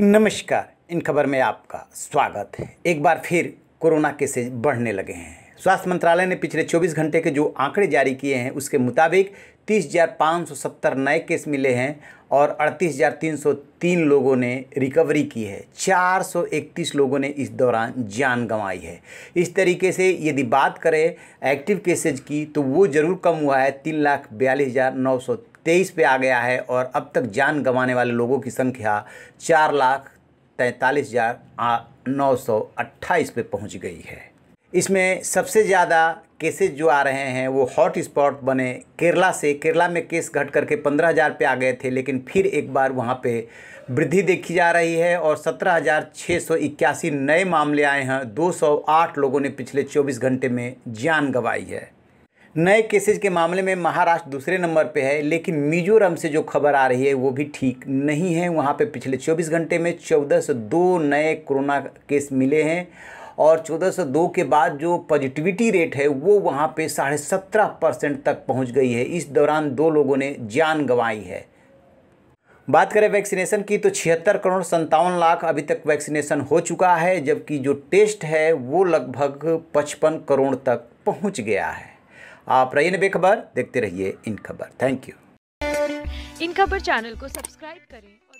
नमस्कार इन खबर में आपका स्वागत है एक बार फिर कोरोना केसेज बढ़ने लगे हैं स्वास्थ्य मंत्रालय ने पिछले 24 घंटे के जो आंकड़े जारी किए हैं उसके मुताबिक 30,570 नए केस मिले हैं और 38,303 लोगों ने रिकवरी की है 431 लोगों ने इस दौरान जान गंवाई है इस तरीके से यदि बात करें एक्टिव केसेज की तो वो ज़रूर कम हुआ है तीन लाख बयालीस हज़ार नौ सौ तेईस पे आ गया है और अब तक जान गंवाने वाले लोगों की संख्या चार लाख तैंतालीस हज़ार नौ सौ अट्ठाईस पे पहुँच गई है इसमें सबसे ज़्यादा केसेज जो आ रहे हैं वो हॉट स्पॉट बने केरला से केरला में केस घट करके पंद्रह हज़ार पे आ गए थे लेकिन फिर एक बार वहाँ पे वृद्धि देखी जा रही है और सत्रह हज़ार छः सौ इक्यासी नए मामले आए हैं दो सौ आठ लोगों ने पिछले चौबीस घंटे में जान गंवाई है नए केसेज के मामले में महाराष्ट्र दूसरे नंबर पे है लेकिन मिजोरम से जो खबर आ रही है वो भी ठीक नहीं है वहाँ पे पिछले 24 घंटे में 1402 नए कोरोना केस मिले हैं और 1402 के बाद जो पॉजिटिविटी रेट है वो वहाँ पे साढ़े सत्रह परसेंट तक पहुँच गई है इस दौरान दो लोगों ने जान गंवाई है बात करें वैक्सीनेशन की तो छिहत्तर करोड़ संतावन लाख अभी तक वैक्सीनेशन हो चुका है जबकि जो टेस्ट है वो लगभग पचपन करोड़ तक पहुँच गया है आप रहिए ने बेखबर देखते रहिए इन खबर थैंक यू इन खबर चैनल को सब्सक्राइब करें